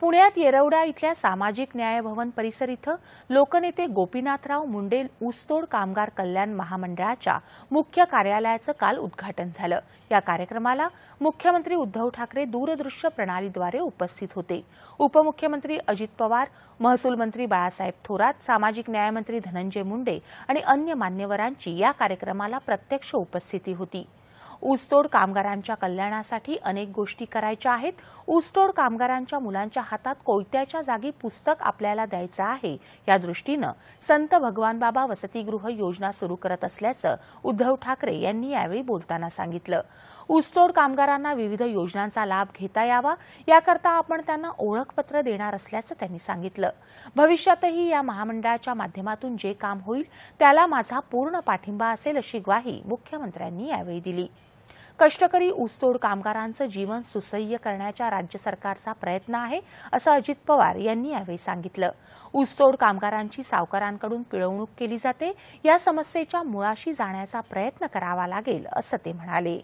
पुण्यात येरवडा इथल्या सामाजिक न्याय भवन परिसर इथं लोकनेते गोपीनाथराव मुंडे ऊसतोड कामगार कल्याण महामंडळाच्या मुख्य कार्यालयाचं काल उद्घाटन झालं या कार्यक्रमाला मुख्यमंत्री उद्धव ठाकरे दूरदृश्य प्रणालीद्वारे उपस्थित होते उपमुख्यमंत्री अजित पवार महसूल मंत्री बाळासाहेब थोरात सामाजिक न्यायमंत्री धनंजय मुंडे आणि अन्य मान्यवरांची या कार्यक्रमाला प्रत्यक्ष उपस्थिती होती ऊसतोड कामगारांच्या कल्याणासाठी अनेक गोष्टी करायच्या आहेत ऊसतोड कामगारांच्या मुलांच्या हातात कोयत्याच्या जागी पुस्तक आपल्याला द्यायचं आहे या दृष्टीनं संत बाबा वसतिगृह योजना सुरू करत असल्याचं उद्धव ठाकरे यांनी यावेळी बोलताना सांगितलं ऊसतोड कामगारांना विविध योजनांचा लाभ घेता यावा याकरता आपण त्यांना ओळखपत्र देणार असल्याचं त्यांनी सांगितलं भविष्यातही या महामंडळाच्या माध्यमातून जे काम होईल त्याला माझा पूर्ण पाठिंबा असेल अशी ग्वाही मुख्यमंत्र्यांनी यावेळी दिली कष्टकरी ऊसतोड कामगारांचं जीवन सुसह्य करण्याच्या राज्य सरकारचा प्रयत्न आहे असं अजित पवार यांनी यावेळी सांगितलं ऊसतोड कामगारांची सावकारांकडून पिळवणूक केली जाते या समस्येच्या मुळाशी जाण्याचा प्रयत्न करावा लागेल असं ते म्हणाले